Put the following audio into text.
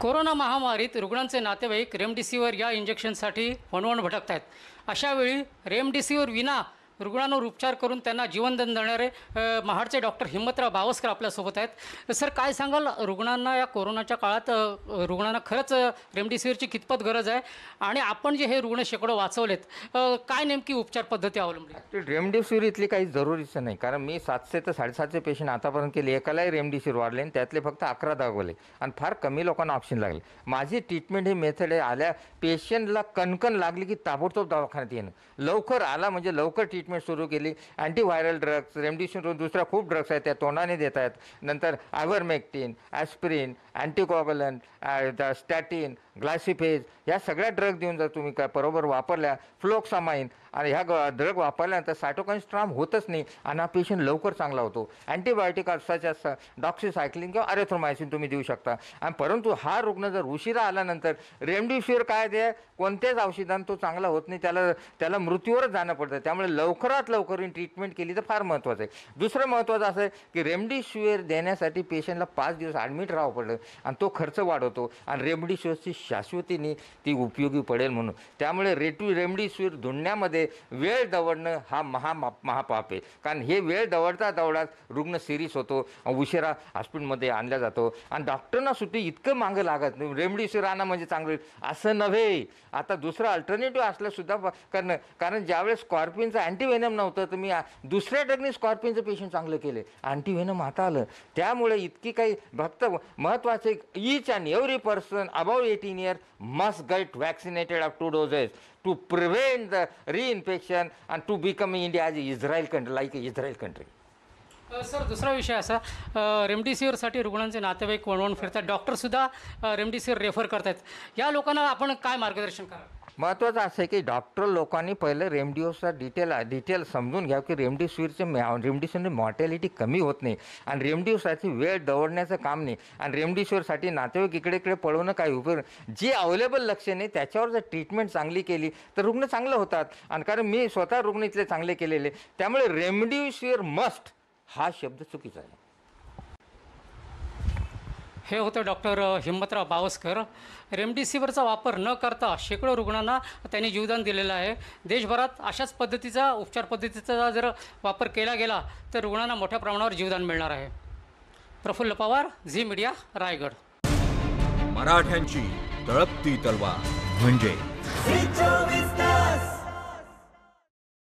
corona महामारीत रुग्णांचे नातेवाईक remdesivir या इंजेक्शनसाठी वणवण भटकत आहेत अशावेळी रेमडेसिवीर विना रुग्णांवर उपचार करून त्यांना जीवनदान देणारे महाडचे डॉक्टर हिम्मतराव बावस्कर आपल्यासोबत आहेत सर काय सांगाल रुग्णांना या कोरोनाच्या काळात रुग्णांना खरंच रेमडेसिवीरची कितपत गरज आहे आणि आपण जे हे रुग्ण शेकडो वाचवलेत काय नेमकी उपचार पद्धती अवलंबली रेमडेसिवीर इथली काही जरुरीचं नाही कारण मी सातशे ते साडेसातशे पेशंट आतापर्यंत केले एकालाही रेमडेसिवीर वाढले आणि त्यातले फक्त अकरा दाखवले आणि फार कमी लोकांना ऑप्शन लागले माझी ट्रीटमेंट ही मेथड आहे आल्या पेशंटला कणकण लागली की ताबडतोब दवाखान्यात येणं लवकर आला म्हणजे लवकर ट्रीटमेंट ट्रीटमेंट सुरू केली अँटीव्हायरल ड्रग्स रेमडिसिवीर दुसऱ्या खूप ड्रग्स आहेत त्या तोंडाने देत आहेत नंतर आयव्हरमेक्टिन ॲस्प्रिन अँटीकॉगलन स्टॅटिन ग्लासिफेज या सगळ्या ड्रग देऊन जर तुम्ही काय बरोबर वापरल्या फ्लोक्सामाइन आणि ह्या ड्रग वापरल्यानंतर सायटोकाईन होतच नाही आणि हा पेशंट लवकर चांगला होतो अँटीबायोटिक असताच्या डॉक्सिसायक्लिन किंवा अरेथ्रोमायसिन तुम्ही देऊ शकता आणि परंतु हा रुग्ण जर उशिरा आल्यानंतर रेमडिसिवीर काय दे कोणत्याच औषधांना तो चांगला होत नाही त्याला त्याला मृत्यूवरच जाणं पडतं त्यामुळे लवकर लवकरात लवकर ट्रीटमेंट केली तर फार महत्त्वाचं आहे दुसरं महत्त्वाचं असं आहे की रेमडेसिवीर देण्यासाठी पेशंटला पाच दिवस ॲडमिट राहावं पडलं आणि तो खर्च वाढवतो आणि रेमडेसिवीरची शाश्वतीने ती उपयोगी पडेल म्हणून त्यामुळे रेटू रेमडेसिवीर धुंडण्यामध्ये वेळ दवडणं हा महा महापाप आहे कारण हे वेळ दवडता दवडात रुग्ण सिरियस होतो उशिरा हॉस्पिटलमध्ये आणला जातो आणि डॉक्टरना सुट्टी इतकं मागं लागत नाही रेमडेसिवीर आणा म्हणजे चांगलं असं नव्हे आता दुसरं अल्टरनेटिव्ह सुद्धा कारण कारण ज्यावेळेस स्कॉर्पिनचा अँटी अँटीव्हेनम नव्हतं तर मी दुसऱ्या ड्रगने स्कॉर्पियनचं पेशंट चांगलं केले अँटीव्हेनम आता आलं त्यामुळे इतकी काही भक्त महत्त्वाचं each and every person about eighteen year must get vaccinated of two doses to prevent the reinfection and to become India as Israel country like Israel country sir दुसरा विषय असा रेमडेसिवीरसाठी रुग्णांचे नातेवाईक वणवण फिरतात डॉक्टरसुद्धा रेमडेसिवीर रेफर करतात या लोकांना आपण काय मार्गदर्शन करा महत्त्वाचं असं आहे की डॉक्टर लोकांनी पहिले रेमडिओचा डिटेल डिटेल समजून घ्या की रेमडेसिवीरचे रेमडेसिवीरने मॉर्टॅलिटी कमी होत नाही आणि रेमडेसिवीरसाठी वेळ दवडण्याचं काम नाही आणि रेमडेसिवीरसाठी नातेवाईक इकडे इकडे पळवणं काही उपयोग जे अवेलेबल नाही त्याच्यावर जर ट्रीटमेंट चांगली केली तर रुग्ण चांगलं होतात आणि कारण मी स्वतः रुग्ण इथले चांगले केलेले त्यामुळे रेमडेसिवीर मस्ट हा शब्द चुकीचा आहे हे होतं डॉक्टर हिम्मतराव बावस्कर रेमडेसिवीरचा वापर न करता शेकडो रुग्णांना त्यांनी जीवदान दिलेलं आहे देशभरात अशाच पद्धतीचा उपचार पद्धतीचा जर वापर केला गेला तर रुग्णांना मोठ्या प्रमाणावर जीवदान मिळणार आहे प्रफुल्ल पवार झी मीडिया रायगड मराठ्यांची तळपती तलवार म्हणजे